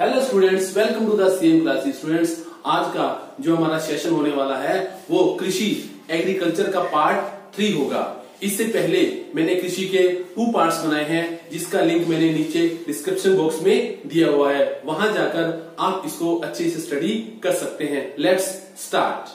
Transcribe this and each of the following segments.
hello students welcome to the same classes students आज का जो हमारा सेशन होने वाला है वो कृषि एग्रीकल्चर का पार्ट थ्री होगा इससे पहले मैंने कृषि के टू पार्ट्स बनाए हैं जिसका लिंक मैंने नीचे डिस्क्रिप्शन बॉक्स में दिया हुआ है वहां जाकर आप इसको अच्छे से स्टडी कर सकते हैं लेट्स स्टार्ट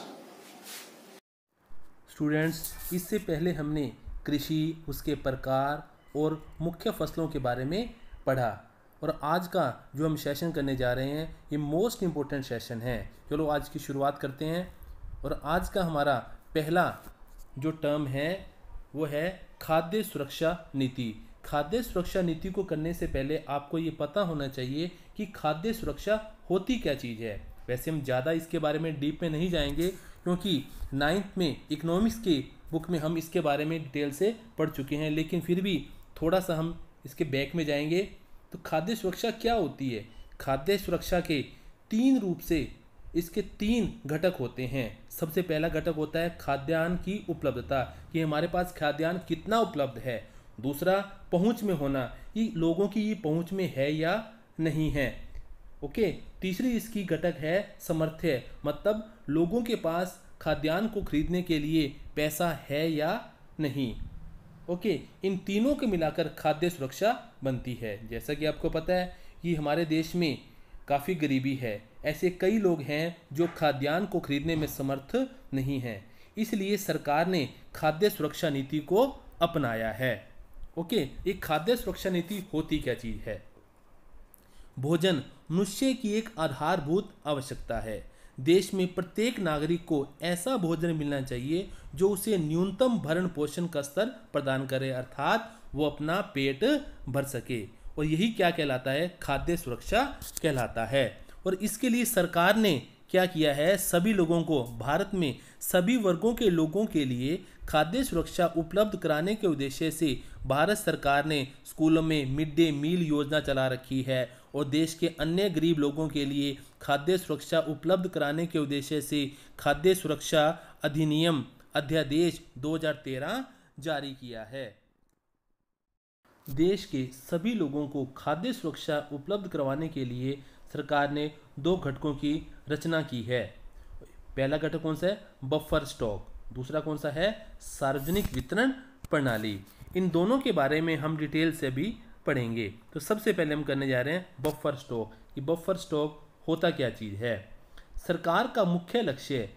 स्टूडेंट्स इससे पहले हमने कृषि उसके प्रकार और मुख्य फसलों के बारे में पढ़ा और आज का जो हम सेशन करने जा रहे हैं ये मोस्ट इम्पोर्टेंट सेशन है चलो आज की शुरुआत करते हैं और आज का हमारा पहला जो टर्म है वो है खाद्य सुरक्षा नीति खाद्य सुरक्षा नीति को करने से पहले आपको ये पता होना चाहिए कि खाद्य सुरक्षा होती क्या चीज़ है वैसे हम ज़्यादा इसके बारे में डीप में नहीं जाएंगे क्योंकि नाइन्थ में इकोनॉमिक्स के बुक में हम इसके बारे में डिटेल से पढ़ चुके हैं लेकिन फिर भी थोड़ा सा हम इसके बैक में जाएंगे तो खाद्य सुरक्षा क्या होती है खाद्य सुरक्षा के तीन रूप से इसके तीन घटक होते हैं सबसे पहला घटक होता है खाद्यान्न की उपलब्धता कि हमारे पास खाद्यान्न कितना उपलब्ध है दूसरा पहुंच में होना ये लोगों की ये पहुंच में है या नहीं है ओके तीसरी इसकी घटक है समर्थ्य मतलब लोगों के पास खाद्यान्न को खरीदने के लिए पैसा है या नहीं ओके इन तीनों के मिलाकर खाद्य सुरक्षा बनती है जैसा कि आपको पता है कि हमारे देश में काफ़ी गरीबी है ऐसे कई लोग हैं जो खाद्यान्न को खरीदने में समर्थ नहीं हैं इसलिए सरकार ने खाद्य सुरक्षा नीति को अपनाया है ओके ये खाद्य सुरक्षा नीति होती क्या चीज़ है भोजन मनुष्य की एक आधारभूत आवश्यकता है देश में प्रत्येक नागरिक को ऐसा भोजन मिलना चाहिए जो उसे न्यूनतम भरण पोषण का स्तर प्रदान करे अर्थात वो अपना पेट भर सके और यही क्या कहलाता है खाद्य सुरक्षा कहलाता है और इसके लिए सरकार ने क्या किया है सभी लोगों को भारत में सभी वर्गों के लोगों के लिए खाद्य सुरक्षा उपलब्ध कराने के उद्देश्य से भारत सरकार ने स्कूलों में मिड डे मील योजना चला रखी है और देश के अन्य गरीब लोगों के लिए खाद्य सुरक्षा उपलब्ध कराने के उद्देश्य से खाद्य सुरक्षा अधिनियम अध्यादेश 2013 जारी किया है देश के सभी लोगों को खाद्य सुरक्षा उपलब्ध करवाने के लिए सरकार ने दो घटकों की रचना की है पहला घटक कौन सा है बफर स्टॉक दूसरा कौन सा है सार्वजनिक वितरण प्रणाली इन दोनों के बारे में हम डिटेल से भी पढ़ेंगे तो सबसे पहले हम करने जा रहे हैं बफर स्टॉक कि बफर स्टॉक होता क्या चीज़ है सरकार का मुख्य लक्ष्य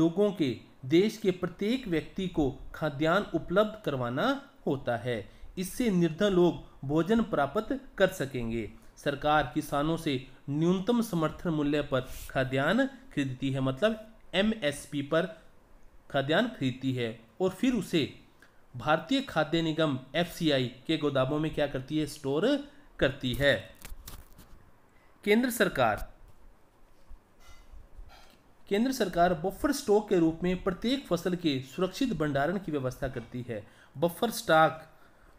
लोगों के देश के प्रत्येक व्यक्ति को खाद्यान्न उपलब्ध करवाना होता है इससे निर्धन लोग भोजन प्राप्त कर सकेंगे सरकार किसानों से न्यूनतम समर्थन मूल्य पर खाद्यान्न खरीदती है मतलब पी पर खाद्यान्न खरीदती है और फिर उसे भारतीय खाद्य निगम एफ के गोदामों में क्या करती है स्टोर करती है केंद्र सरकार केंद्र सरकार बफर स्टॉक के रूप में प्रत्येक फसल के सुरक्षित भंडारण की व्यवस्था करती है बफर स्टॉक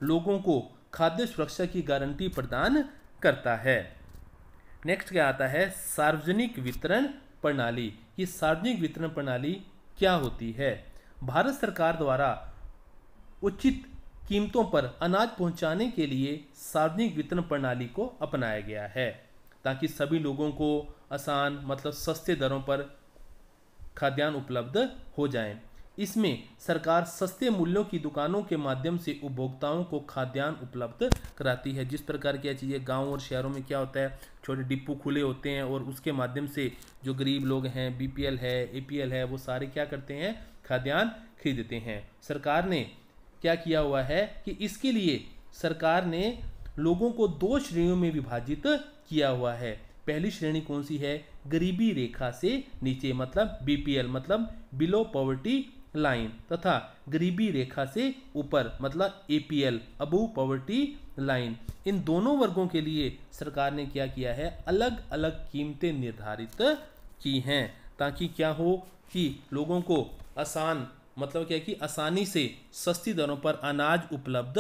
लोगों को खाद्य सुरक्षा की गारंटी प्रदान करता है नेक्स्ट क्या आता है सार्वजनिक वितरण प्रणाली ये सार्वजनिक वितरण प्रणाली क्या होती है भारत सरकार द्वारा उचित कीमतों पर अनाज पहुंचाने के लिए सार्वजनिक वितरण प्रणाली को अपनाया गया है ताकि सभी लोगों को आसान मतलब सस्ते दरों पर खाद्यान्न उपलब्ध हो जाएं इसमें सरकार सस्ते मूल्यों की दुकानों के माध्यम से उपभोक्ताओं को खाद्यान्न उपलब्ध कराती है जिस प्रकार क्या चीज़ें गांव और शहरों में क्या होता है छोटे डिप्पू खुले होते हैं और उसके माध्यम से जो गरीब लोग हैं बीपीएल है एपीएल है वो सारे क्या करते हैं खाद्यान्न खरीदते हैं सरकार ने क्या किया हुआ है कि इसके लिए सरकार ने लोगों को दो श्रेणियों में विभाजित किया हुआ है पहली श्रेणी कौन सी है गरीबी रेखा से नीचे मतलब बीपीएल मतलब बिलो पॉवर्टी लाइन तथा गरीबी रेखा से ऊपर मतलब A P L above poverty line इन दोनों वर्गों के लिए सरकार ने क्या किया है अलग अलग कीमतें निर्धारित की हैं ताकि क्या हो कि लोगों को आसान मतलब क्या है कि आसानी से सस्ती दरों पर अनाज उपलब्ध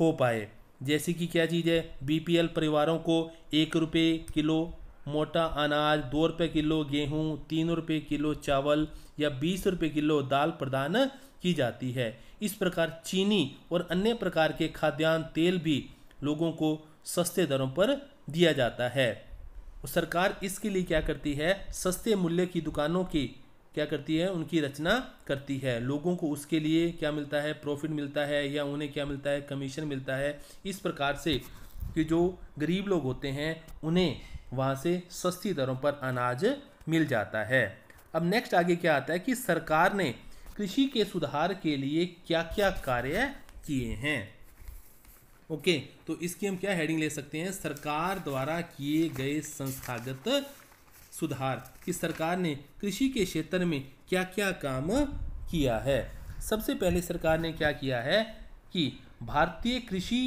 हो पाए जैसे कि क्या चीज़ है बीपीएल परिवारों को एक रुपये किलो मोटा अनाज दो रुपये किलो गेहूँ तीन रुपये किलो चावल या बीस रुपये किलो दाल प्रदान की जाती है इस प्रकार चीनी और अन्य प्रकार के खाद्यान्न तेल भी लोगों को सस्ते दरों पर दिया जाता है सरकार इसके लिए क्या करती है सस्ते मूल्य की दुकानों की क्या करती है उनकी रचना करती है लोगों को उसके लिए क्या मिलता है प्रॉफिट मिलता है या उन्हें क्या मिलता है कमीशन मिलता है इस प्रकार से कि जो गरीब लोग होते हैं उन्हें वहाँ से सस्ती दरों पर अनाज मिल जाता है अब नेक्स्ट आगे क्या आता है कि सरकार ने कृषि के सुधार के लिए क्या क्या कार्य किए हैं ओके तो इसकी हम क्या हेडिंग ले सकते हैं सरकार द्वारा किए गए संस्थागत सुधार कि सरकार ने कृषि के क्षेत्र में क्या क्या काम किया है सबसे पहले सरकार ने क्या किया है कि भारतीय कृषि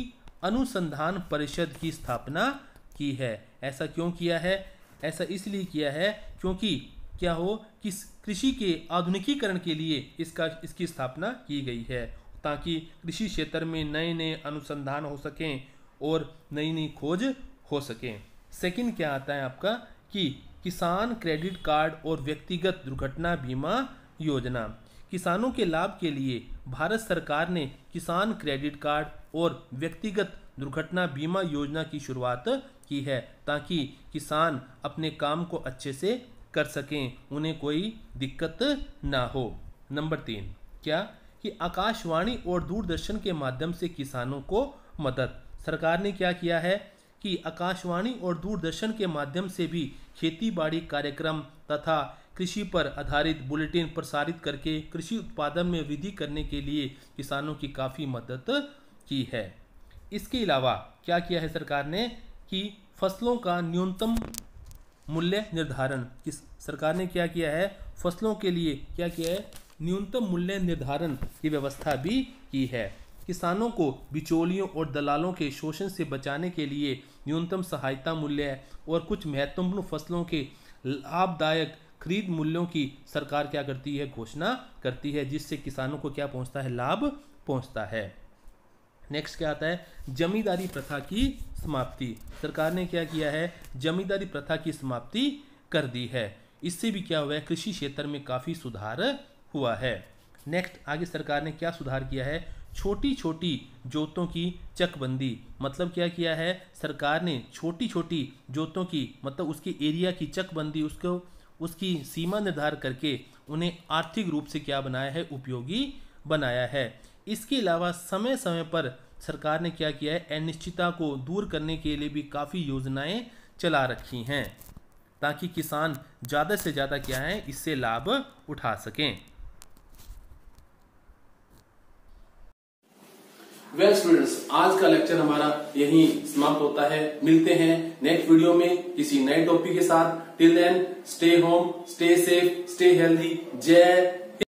अनुसंधान परिषद की स्थापना की है ऐसा क्यों किया है ऐसा इसलिए किया है क्योंकि क्या हो किस कृषि के आधुनिकीकरण के लिए इसका इसकी स्थापना की गई है ताकि कृषि क्षेत्र में नए नए अनुसंधान हो सकें और नई नई खोज हो सकें सेकंड क्या आता है आपका कि किसान क्रेडिट कार्ड और व्यक्तिगत दुर्घटना बीमा योजना किसानों के लाभ के लिए भारत सरकार ने किसान क्रेडिट कार्ड और व्यक्तिगत दुर्घटना बीमा योजना की शुरुआत की है ताकि किसान अपने काम को अच्छे से कर सकें उन्हें कोई दिक्कत ना हो नंबर तीन क्या कि आकाशवाणी और दूरदर्शन के माध्यम से किसानों को मदद सरकार ने क्या किया है कि आकाशवाणी और दूरदर्शन के माध्यम से भी खेतीबाड़ी कार्यक्रम तथा कृषि पर आधारित बुलेटिन प्रसारित करके कृषि उत्पादन में वृद्धि करने के लिए किसानों की काफ़ी मदद की है इसके अलावा क्या किया है सरकार ने कि फसलों का न्यूनतम मूल्य निर्धारण किस सरकार ने क्या किया है फसलों के लिए क्या किया है न्यूनतम मूल्य निर्धारण की व्यवस्था भी की है किसानों को बिचौलियों और दलालों के शोषण से बचाने के लिए न्यूनतम सहायता मूल्य और कुछ महत्वपूर्ण फसलों के लाभदायक खरीद मूल्यों की सरकार क्या करती है घोषणा करती है जिससे किसानों को क्या पहुंचता है लाभ पहुंचता है नेक्स्ट क्या आता है जमींदारी प्रथा की समाप्ति सरकार ने क्या किया है जमींदारी प्रथा की समाप्ति कर दी है इससे भी क्या हुआ है कृषि क्षेत्र में काफ़ी सुधार हुआ है नेक्स्ट आगे सरकार ने क्या सुधार किया है छोटी छोटी जोतों की चकबंदी मतलब क्या किया है सरकार ने छोटी छोटी जोतों की मतलब उसके एरिया की चकबंदी उसको उसकी सीमा निर्धार करके उन्हें आर्थिक रूप से क्या बनाया है उपयोगी बनाया है इसके अलावा समय समय पर सरकार ने क्या किया है अनिश्चितता को दूर करने के लिए भी काफ़ी योजनाएं चला रखी हैं ताकि किसान ज़्यादा से ज़्यादा क्या है इससे लाभ उठा सकें वेल well, स्टूडेंट्स आज का लेक्चर हमारा यहीं समाप्त होता है मिलते हैं नेक्स्ट वीडियो में किसी नए टॉपिक के साथ till then stay home stay safe stay healthy जय